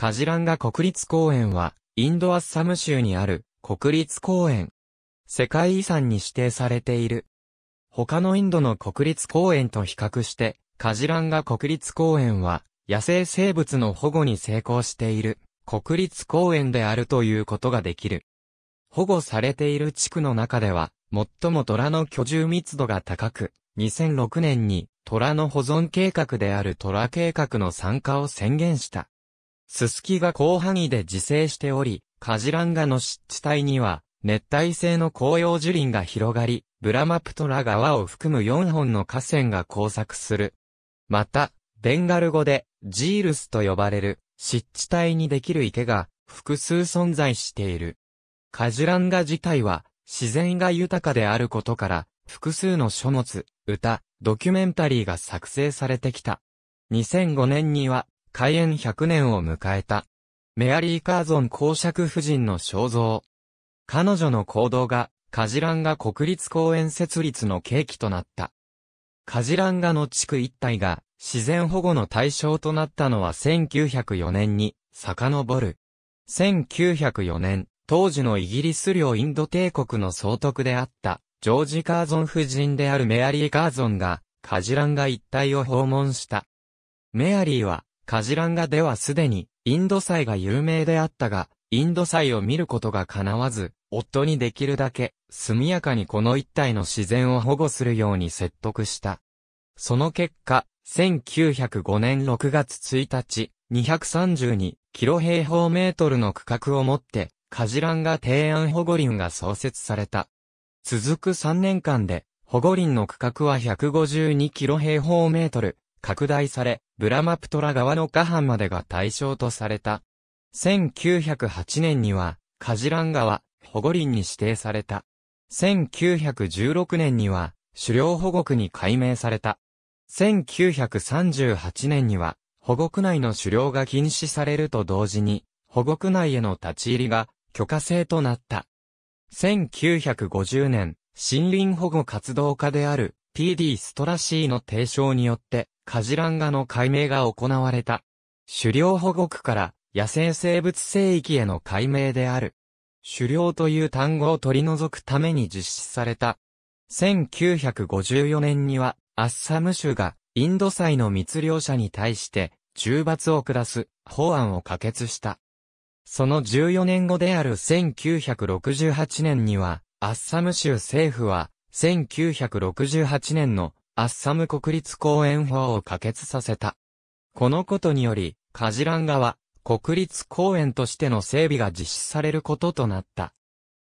カジランガ国立公園は、インドアッサム州にある国立公園。世界遺産に指定されている。他のインドの国立公園と比較して、カジランガ国立公園は、野生生物の保護に成功している国立公園であるということができる。保護されている地区の中では、最も虎の居住密度が高く、2006年に虎の保存計画である虎計画の参加を宣言した。ススキが広範囲で自生しており、カジランガの湿地帯には、熱帯性の紅葉樹林が広がり、ブラマプトラ川を含む4本の河川が交錯する。また、ベンガル語で、ジールスと呼ばれる、湿地帯にできる池が、複数存在している。カジランガ自体は、自然が豊かであることから、複数の書物、歌、ドキュメンタリーが作成されてきた。2005年には、開園100年を迎えた。メアリー・カーゾン公爵夫人の肖像。彼女の行動が、カジランガ国立公園設立の契機となった。カジランガの地区一帯が自然保護の対象となったのは1904年に遡る。1904年、当時のイギリス領インド帝国の総督であったジョージ・カーゾン夫人であるメアリー・カーゾンがカジランガ一帯を訪問した。メアリーはカジランガではすでに、インド祭が有名であったが、インド祭を見ることが叶わず、夫にできるだけ、速やかにこの一帯の自然を保護するように説得した。その結果、1905年6月1日、232キロ平方メートルの区画をもって、カジランガ提案保護林が創設された。続く3年間で、保護林の区画は152キロ平方メートル、拡大され、ブラマプトラ側の河畔までが対象とされた。1908年には、カジラン川、保護林に指定された。1916年には、狩猟保護区に改名された。1938年には、保護区内の狩猟が禁止されると同時に、保護区内への立ち入りが許可制となった。1950年、森林保護活動家である PD ストラシーの提唱によって、カジランガの解明が行われた。狩猟保護区から野生生物生域への解明である。狩猟という単語を取り除くために実施された。1954年には、アッサム州がインド祭の密漁者に対して重罰を下す法案を可決した。その14年後である1968年には、アッサム州政府は、1968年のアッサム国立公園法を可決させた。このことにより、カジランガは、国立公園としての整備が実施されることとなった。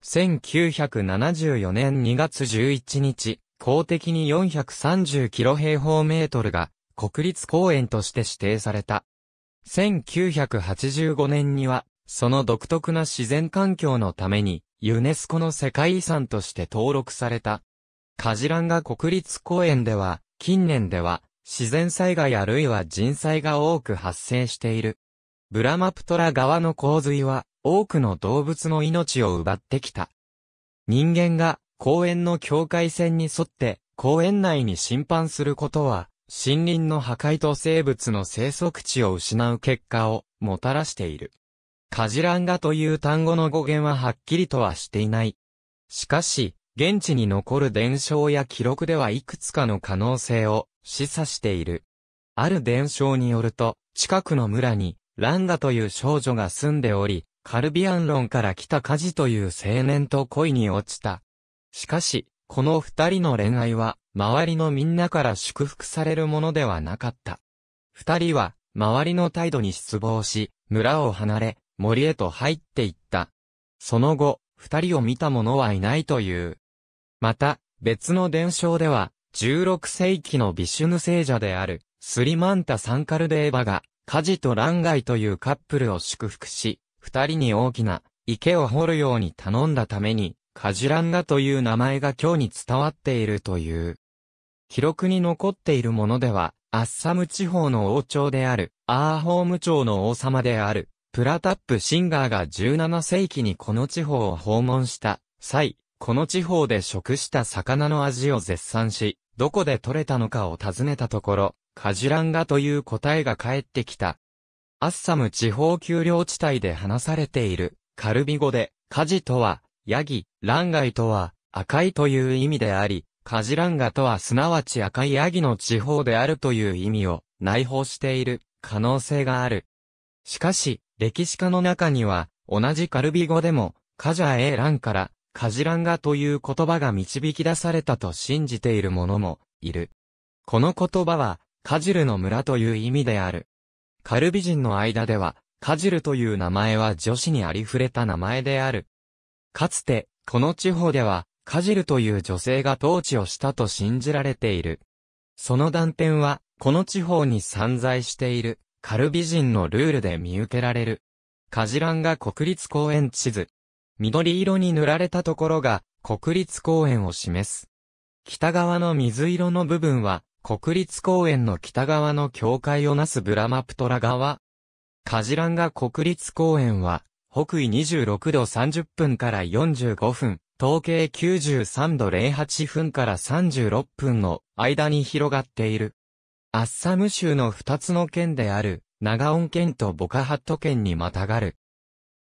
1974年2月11日、公的に4 3 0キロ平方メートルが国立公園として指定された。1985年には、その独特な自然環境のために、ユネスコの世界遺産として登録された。カジランガ国立公園では、近年では、自然災害あるいは人災が多く発生している。ブラマプトラ側の洪水は、多くの動物の命を奪ってきた。人間が公園の境界線に沿って公園内に侵犯することは森林の破壊と生物の生息地を失う結果をもたらしている。カジランガという単語の語源ははっきりとはしていない。しかし、現地に残る伝承や記録ではいくつかの可能性を示唆している。ある伝承によると、近くの村に、ランダという少女が住んでおり、カルビアンロンから来たカジという青年と恋に落ちた。しかし、この二人の恋愛は、周りのみんなから祝福されるものではなかった。二人は、周りの態度に失望し、村を離れ、森へと入っていった。その後、二人を見た者はいないという。また、別の伝承では、16世紀のビシュヌ聖者である、スリマンタ・サンカルデーバが、カジとランガイというカップルを祝福し、二人に大きな池を掘るように頼んだために、カジランガという名前が今日に伝わっているという。記録に残っているものでは、アッサム地方の王朝である、アーホーム朝の王様である、プラタップ・シンガーが17世紀にこの地方を訪問した際、この地方で食した魚の味を絶賛し、どこで取れたのかを尋ねたところ、カジランガという答えが返ってきた。アッサム地方丘陵地帯で話されている、カルビ語で、カジとは、ヤギ、ランガイとは、赤いという意味であり、カジランガとはすなわち赤いヤギの地方であるという意味を内包している可能性がある。しかし、歴史家の中には、同じカルビ語でも、カジャエーランからカジランガという言葉が導き出されたと信じている者もいる。この言葉は、カジルの村という意味である。カルビ人の間では、カジルという名前は女子にありふれた名前である。かつて、この地方では、カジルという女性が統治をしたと信じられている。その断片は、この地方に散在している、カルビ人のルールで見受けられる。カジランガ国立公園地図。緑色に塗られたところが国立公園を示す。北側の水色の部分は国立公園の北側の境界をなすブラマプトラ側。カジランガ国立公園は北緯26度30分から45分、東経93度08分から36分の間に広がっている。アッサム州の2つの県である、長温県とボカハット県にまたがる。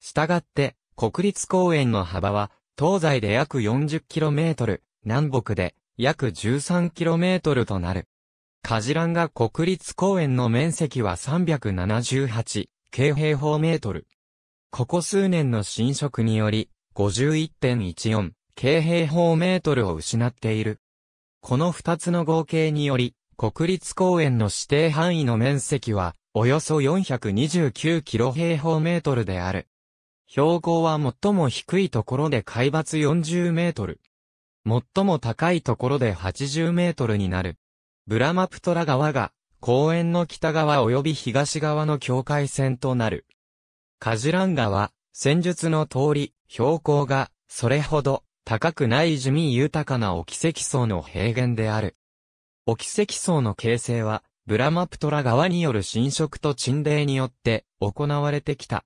したがって、国立公園の幅は、東西で約 40km、南北で約 13km となる。カジランガ国立公園の面積は378平方メートル。ここ数年の侵食により、51.14平方メートルを失っている。この2つの合計により、国立公園の指定範囲の面積は、およそ429キロ平方メートルである。標高は最も低いところで海抜40メートル。最も高いところで80メートルになる。ブラマプトラ川が公園の北側及び東側の境界線となる。カジラン川、戦術の通り、標高が、それほど、高くない地味豊かなオキセキ層の平原である。オキセキ層の形成は、ブラマプトラ川による侵食と沈礼によって行われてきた。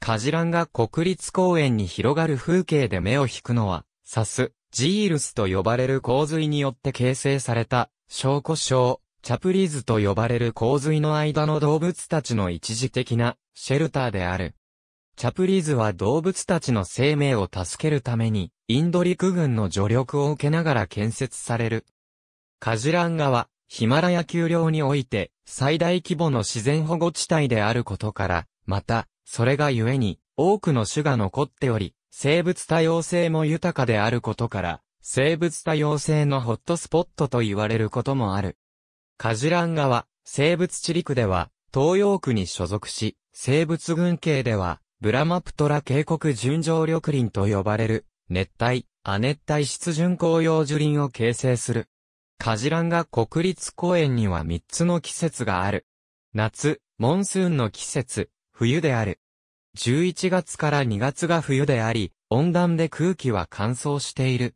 カジランが国立公園に広がる風景で目を引くのは、サス、ジールスと呼ばれる洪水によって形成された、小古礁、チャプリーズと呼ばれる洪水の間の動物たちの一時的なシェルターである。チャプリーズは動物たちの生命を助けるために、インド陸軍の助力を受けながら建設される。カジランガは、ヒマラヤ丘陵において、最大規模の自然保護地帯であることから、また、それが故に、多くの種が残っており、生物多様性も豊かであることから、生物多様性のホットスポットと言われることもある。カジランガは、生物地陸では、東洋区に所属し、生物群系では、ブラマプトラ渓谷純情緑林と呼ばれる、熱帯、亜熱帯湿潤紅葉樹林を形成する。カジランガ国立公園には3つの季節がある。夏、モンスーンの季節、冬である。11月から2月が冬であり、温暖で空気は乾燥している。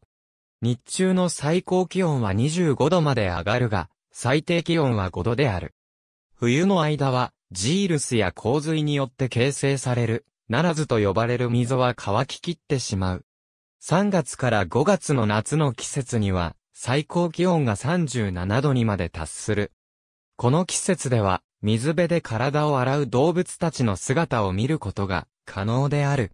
日中の最高気温は25度まで上がるが、最低気温は5度である。冬の間は、ジールスや洪水によって形成される、ならずと呼ばれる溝は乾ききってしまう。3月から5月の夏の季節には、最高気温が37度にまで達する。この季節では、水辺で体を洗う動物たちの姿を見ることが可能である。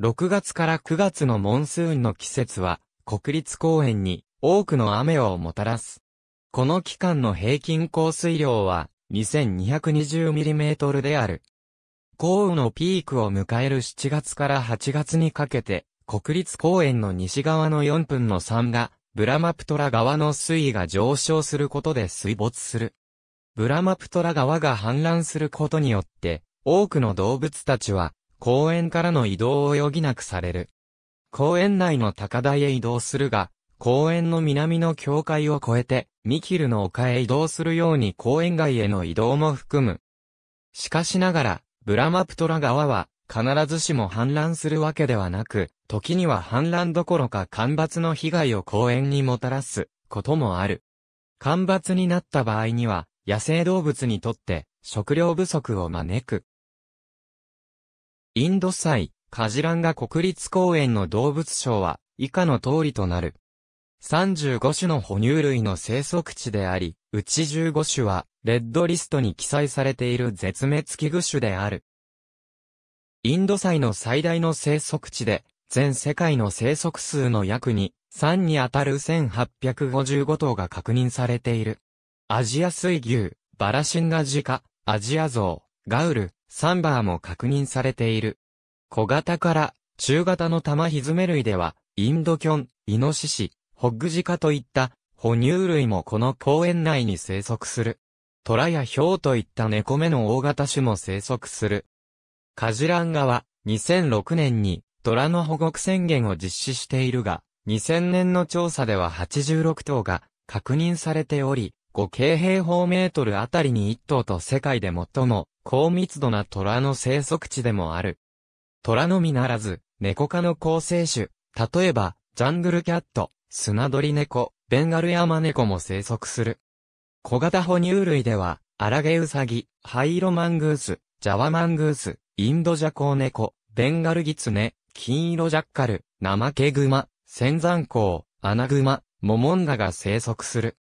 6月から9月のモンスーンの季節は、国立公園に多くの雨をもたらす。この期間の平均降水量は 2220mm である。降雨のピークを迎える7月から8月にかけて、国立公園の西側の4分の3が、ブラマプトラ側の水位が上昇することで水没する。ブラマプトラ川が氾濫することによって、多くの動物たちは、公園からの移動を余儀なくされる。公園内の高台へ移動するが、公園の南の境界を越えて、ミキルの丘へ移動するように公園外への移動も含む。しかしながら、ブラマプトラ川は、必ずしも氾濫するわけではなく、時には氾濫どころか干ばつの被害を公園にもたらすこともある。干ばつになった場合には、野生動物にとって食料不足を招く。インドイ、カジランガ国立公園の動物賞は以下の通りとなる。35種の哺乳類の生息地であり、うち15種は、レッドリストに記載されている絶滅危惧種である。インドイの最大の生息地で、全世界の生息数の約に、3にあたる1855頭が確認されている。アジア水牛、バラシンガジカ、アジアゾウ、ガウル、サンバーも確認されている。小型から中型の玉ひずめ類では、インドキョン、イノシシ、ホッグジカといった哺乳類もこの公園内に生息する。虎やヒョウといった猫目の大型種も生息する。カジランガは2006年に虎の保護区宣言を実施しているが、2000年の調査では86頭が確認されており、5京平方メートルあたりに1頭と世界で最も高密度な虎の生息地でもある。虎のみならず、猫科の構成種、例えば、ジャングルキャット、スナドリネコ、ベンガルヤマネコも生息する。小型哺乳類では、アラゲウサギ、ハイロマングース、ジャワマングース、インドジャコウネコ、ベンガルギツネ、金色ジャッカル、ナマケグマ、センザンコウ、アナグマ、モモンガが生息する。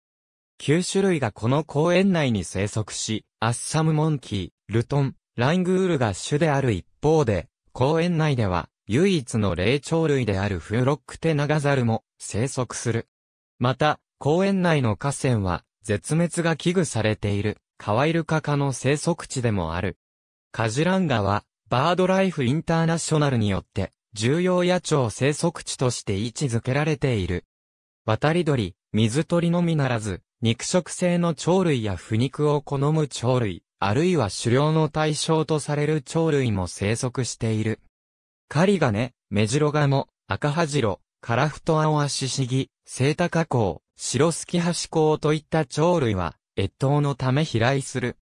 9種類がこの公園内に生息し、アッサムモンキー、ルトン、ライングールが種である一方で、公園内では唯一の霊長類であるフーロックテナガザルも生息する。また、公園内の河川は絶滅が危惧されているカワイルカ科の生息地でもある。カジランガはバードライフインターナショナルによって重要野鳥生息地として位置づけられている。渡り鳥、水鳥のみならず、肉食性の鳥類や腐肉を好む鳥類、あるいは狩猟の対象とされる鳥類も生息している。カリガネ、メジロガモ、アカハジロ、カラフトアオアシシギ、セイタカコウ、シロスキハシコウといった鳥類は、越冬のため飛来する。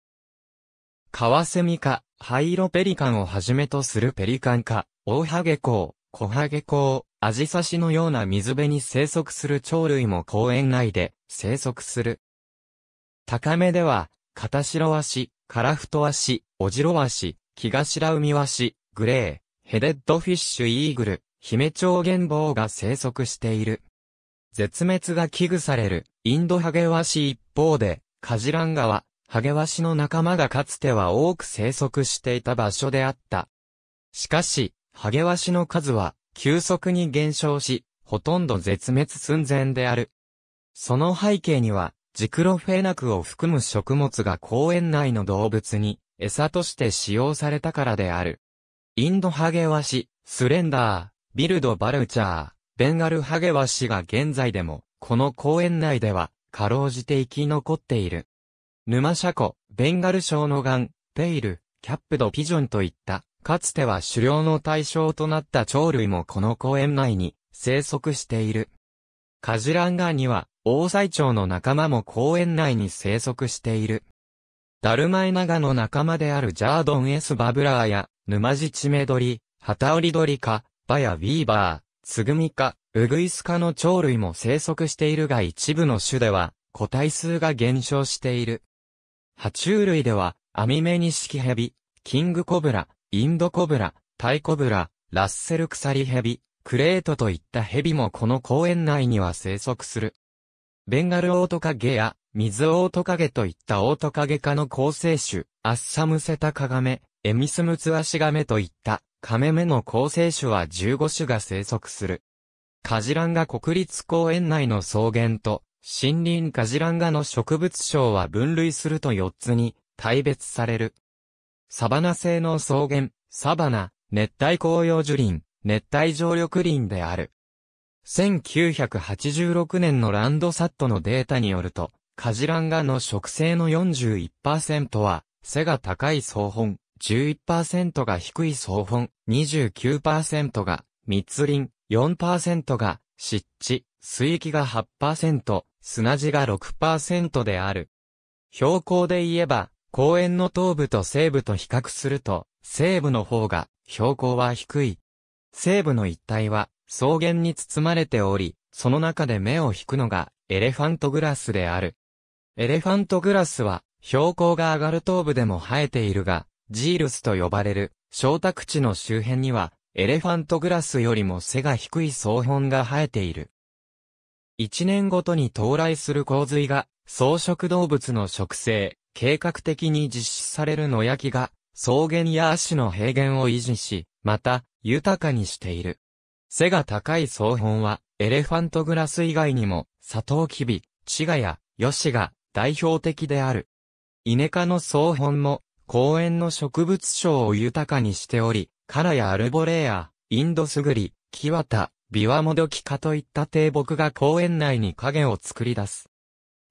カワセミ科、ハイロペリカンをはじめとするペリカン科、オオハゲコウ、小ハゲコウ、アジサシのような水辺に生息する鳥類も公園内で生息する。高めでは、カタシロワシ、カラフトワシ、オジロワシ、キガシラウミワシ、グレー、ヘデッドフィッシュイーグル、ヒメチョウゲンボウが生息している。絶滅が危惧される、インドハゲワシ一方で、カジランガは、ハゲワシの仲間がかつては多く生息していた場所であった。しかし、ハゲワシの数は急速に減少し、ほとんど絶滅寸前である。その背景には、ジクロフェナクを含む食物が公園内の動物に餌として使用されたからである。インドハゲワシ、スレンダー、ビルドバルチャー、ベンガルハゲワシが現在でも、この公園内では、かろうじて生き残っている。沼ャコ、ベンガルショウノガン、ペイル、キャップドピジョンといったかつては狩猟の対象となった鳥類もこの公園内に生息している。カジランガーには、オオサイチョウの仲間も公園内に生息している。ダルマエナガの仲間であるジャードンエスバブラーや、ヌマジチメドリ、ハタオリドリカ、バヤ・ウィーバー、ツグミカ、ウグイスカの鳥類も生息しているが一部の種では、個体数が減少している。爬虫類では、アミメニシキヘビ、キングコブラ、インドコブラ、タイコブラ、ラッセルクサリヘビ、クレートといったヘビもこの公園内には生息する。ベンガルオオトカゲや、水オオトカゲといったオオトカゲ科の構成種、アッサムセタカガメ、エミスムツアシガメといった、カメメの構成種は15種が生息する。カジランガ国立公園内の草原と、森林カジランガの植物省は分類すると4つに、大別される。サバナ性の草原、サバナ、熱帯紅葉樹林、熱帯常緑林である。1986年のランドサットのデータによると、カジランガの植生の41%は、背が高い草本、11%が低い草本、29%が密林、4%が湿地、水域が8%、砂地が6%である。標高で言えば、公園の東部と西部と比較すると、西部の方が標高は低い。西部の一帯は草原に包まれており、その中で目を引くのがエレファントグラスである。エレファントグラスは標高が上がる東部でも生えているが、ジールスと呼ばれる小宅地の周辺にはエレファントグラスよりも背が低い草本が生えている。一年ごとに到来する洪水が草食動物の植生、計画的に実施される野焼きが、草原や足の平原を維持し、また、豊かにしている。背が高い草本は、エレファントグラス以外にも、サトウキビ、チガや、ヨシが、代表的である。イネ科の草本も、公園の植物賞を豊かにしており、カラやアルボレア、インドスグリ、キワタ、ビワモドキカといった低木が公園内に影を作り出す。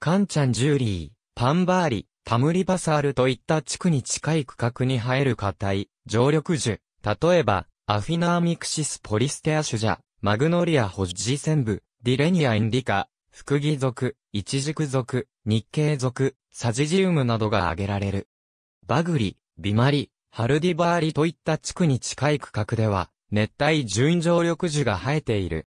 カンチャンジューリー、パンバーリ、タムリバサールといった地区に近い区画に生える硬い、常緑樹。例えば、アフィナーミクシスポリステアシュジャ、マグノリアホッジセンブ、ディレニアインディカ、フクギ属、イチジク属、日系属、サジジウムなどが挙げられる。バグリ、ビマリ、ハルディバーリといった地区に近い区画では、熱帯純常緑樹が生えている。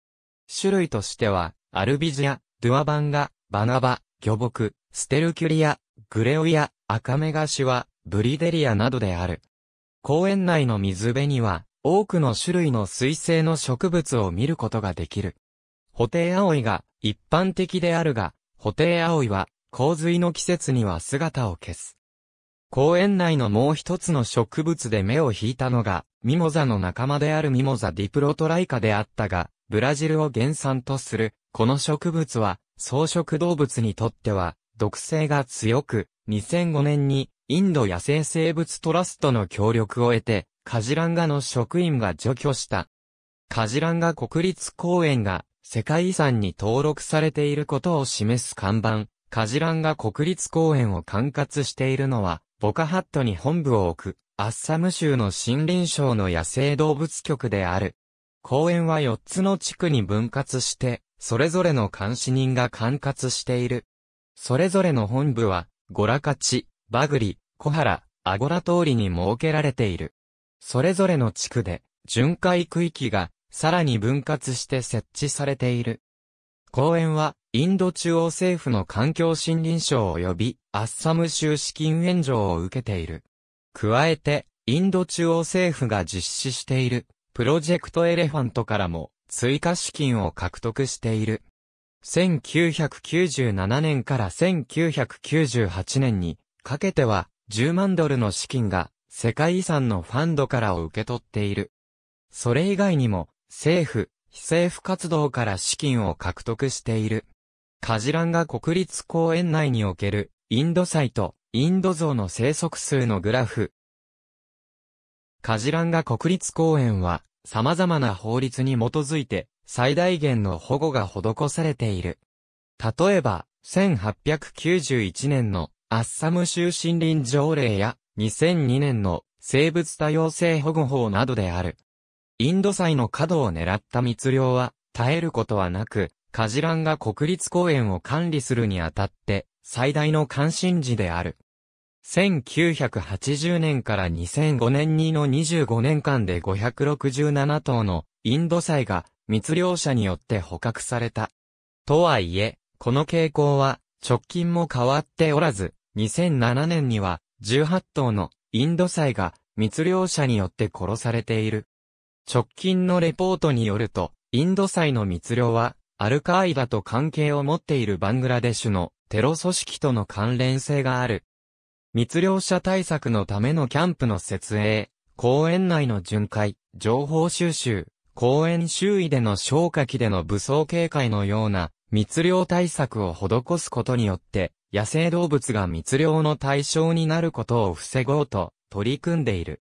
種類としては、アルビジア、ドゥアバンガ、バナバ、魚木、ステルキュリア、グレオや赤目ガシはブリデリアなどである。公園内の水辺には多くの種類の水生の植物を見ることができる。ホテイアオイが一般的であるが、ホテイアオイは洪水の季節には姿を消す。公園内のもう一つの植物で目を引いたのが、ミモザの仲間であるミモザディプロトライカであったが、ブラジルを原産とする、この植物は、草食動物にとっては、毒性が強く、2005年にインド野生生物トラストの協力を得て、カジランガの職員が除去した。カジランガ国立公園が世界遺産に登録されていることを示す看板、カジランガ国立公園を管轄しているのは、ボカハットに本部を置く、アッサム州の森林省の野生動物局である。公園は4つの地区に分割して、それぞれの監視人が管轄している。それぞれの本部は、ゴラカチ、バグリ、コハラ、アゴラ通りに設けられている。それぞれの地区で、巡回区域が、さらに分割して設置されている。公園は、インド中央政府の環境森林省及び、アッサム州資金援助を受けている。加えて、インド中央政府が実施している、プロジェクトエレファントからも、追加資金を獲得している。1997年から1998年にかけては10万ドルの資金が世界遺産のファンドからを受け取っている。それ以外にも政府、非政府活動から資金を獲得している。カジランガ国立公園内におけるインドサイト、インドゾウの生息数のグラフ。カジランガ国立公園は様々な法律に基づいて最大限の保護が施されている。例えば、1891年のアッサム州森林条例や2002年の生物多様性保護法などである。インド祭の角を狙った密漁は耐えることはなく、カジランが国立公園を管理するにあたって最大の関心事である。1980年から2005年にの25年間で567頭のインド祭が密漁者によって捕獲された。とはいえ、この傾向は直近も変わっておらず、2007年には18頭のインドサイが密漁者によって殺されている。直近のレポートによると、インドサイの密漁はアルカーイダと関係を持っているバングラデシュのテロ組織との関連性がある。密漁者対策のためのキャンプの設営、公園内の巡回、情報収集、公園周囲での消火器での武装警戒のような密漁対策を施すことによって、野生動物が密漁の対象になることを防ごうと取り組んでいる。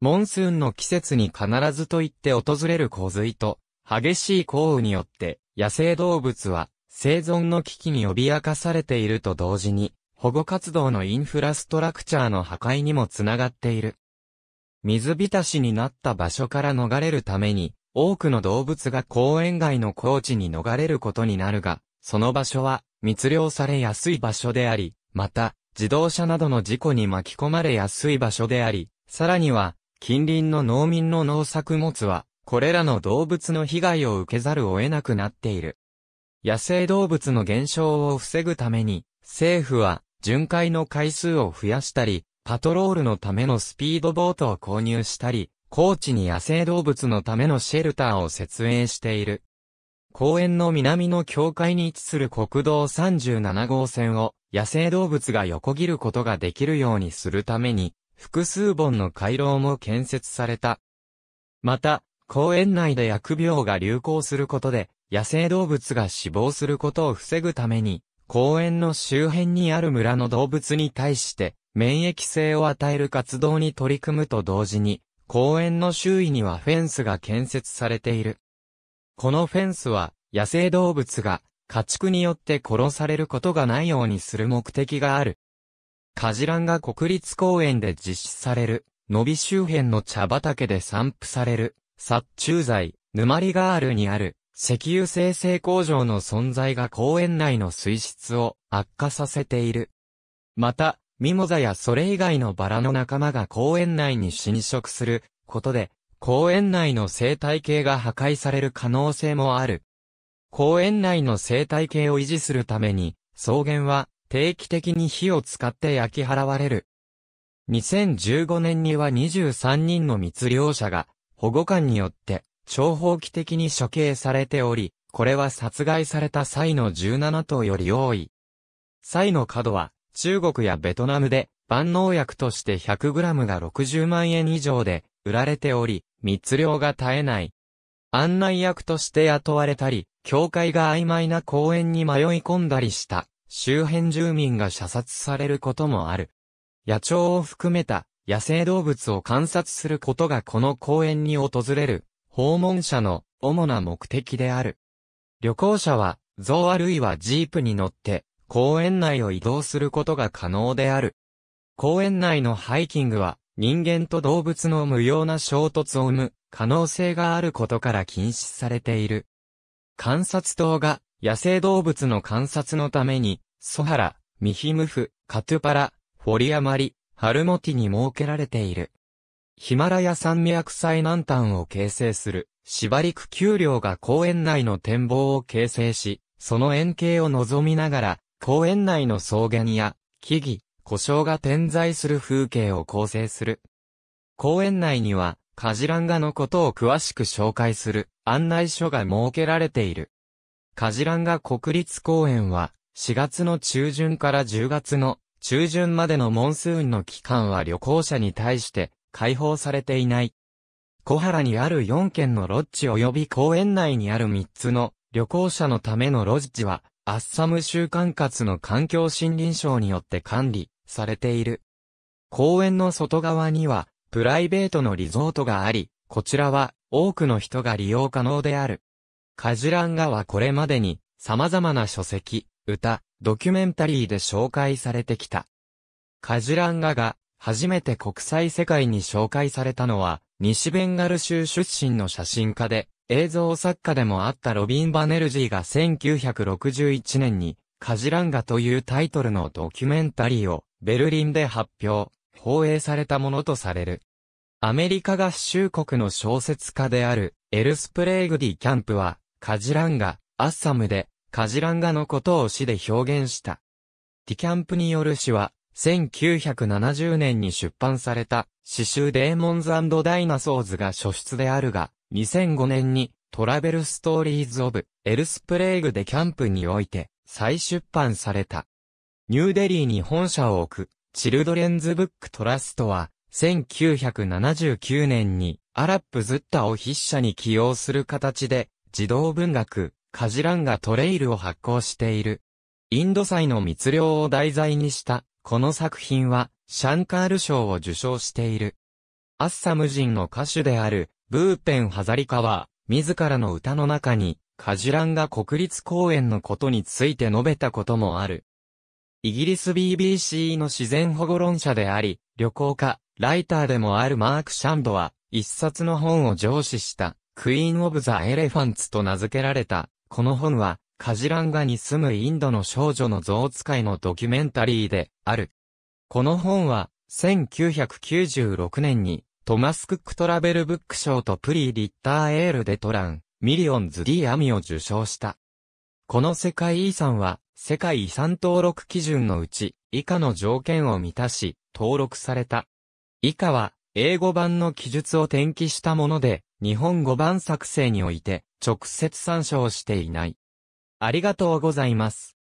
モンスーンの季節に必ずと言って訪れる洪水と、激しい降雨によって野生動物は生存の危機に脅かされていると同時に、保護活動のインフラストラクチャーの破壊にもつながっている。水浸しになった場所から逃れるために、多くの動物が公園外の高地に逃れることになるが、その場所は密漁されやすい場所であり、また、自動車などの事故に巻き込まれやすい場所であり、さらには、近隣の農民の農作物は、これらの動物の被害を受けざるを得なくなっている。野生動物の減少を防ぐために、政府は、巡回の回数を増やしたり、パトロールのためのスピードボートを購入したり、高地に野生動物のためのシェルターを設営している。公園の南の境界に位置する国道37号線を野生動物が横切ることができるようにするために複数本の回廊も建設された。また、公園内で疫病が流行することで野生動物が死亡することを防ぐために公園の周辺にある村の動物に対して免疫性を与える活動に取り組むと同時に、公園の周囲にはフェンスが建設されている。このフェンスは、野生動物が家畜によって殺されることがないようにする目的がある。カジランが国立公園で実施される、伸び周辺の茶畑で散布される、殺虫剤、沼りガールにある、石油生成工場の存在が公園内の水質を悪化させている。また、ミモザやそれ以外のバラの仲間が公園内に侵食することで、公園内の生態系が破壊される可能性もある。公園内の生態系を維持するために、草原は定期的に火を使って焼き払われる。2015年には23人の密漁者が保護官によって長方規的に処刑されており、これは殺害された際の17頭より多い。際の角は中国やベトナムで万能薬として 100g が60万円以上で売られており、密量が絶えない。案内役として雇われたり、教会が曖昧な公園に迷い込んだりした、周辺住民が射殺されることもある。野鳥を含めた野生動物を観察することがこの公園に訪れる訪問者の主な目的である。旅行者は、ゾウあるいはジープに乗って公園内を移動することが可能である。公園内のハイキングは人間と動物の無用な衝突を生む可能性があることから禁止されている。観察塔が野生動物の観察のために、ソハラ、ミヒムフ、カトゥパラ、フォリアマリ、ハルモティに設けられている。ヒマラヤ山脈最南端を形成する、リク丘陵が公園内の展望を形成し、その円形を望みながら、公園内の草原や木々、故障が点在する風景を構成する。公園内には、カジランガのことを詳しく紹介する案内書が設けられている。カジランガ国立公園は、4月の中旬から10月の中旬までのモンスーンの期間は旅行者に対して開放されていない。小原にある4軒のロッジ及び公園内にある3つの旅行者のためのロッジはアッサム州管轄の環境森林省によって管理されている。公園の外側にはプライベートのリゾートがあり、こちらは多くの人が利用可能である。カジランガはこれまでに様々な書籍、歌、ドキュメンタリーで紹介されてきた。カジランガが初めて国際世界に紹介されたのは西ベンガル州出身の写真家で映像作家でもあったロビン・バネルジーが1961年に、カジランガというタイトルのドキュメンタリーをベルリンで発表、放映されたものとされる。アメリカ合衆国の小説家であるエルスプレーグディ・キャンプは、カジランガ、アッサムで、カジランガのことを詩で表現した。ディキャンプによる詩は、1970年に出版された、詩集デーモンズダイナソーズが書出であるが、2005年にトラベルストーリーズ・オブ・エルスプレーグデ・キャンプにおいて再出版された。ニューデリーに本社を置く、チルドレンズ・ブック・トラストは、1979年にアラップ・ズッタを筆者に起用する形で、児童文学、カジランガ・トレイルを発行している。インド祭の密漁を題材にした、この作品は、シャンカール賞を受賞している。アッサム人の歌手である、ブーペン・ハザリカは、自らの歌の中に、カジュランが国立公園のことについて述べたこともある。イギリス BBC の自然保護論者であり、旅行家、ライターでもあるマーク・シャンドは、一冊の本を上司した、クイーン・オブ・ザ・エレファンツと名付けられた、この本は、カジランガに住むインドの少女の像使いのドキュメンタリーである。この本は、1996年にトマス・クックトラベルブック賞とプリー・リッター・エール・デトラン、ミリオンズ・ディ・アミを受賞した。この世界遺産は、世界遺産登録基準のうち、以下の条件を満たし、登録された。以下は、英語版の記述を転記したもので、日本語版作成において、直接参照していない。ありがとうございます。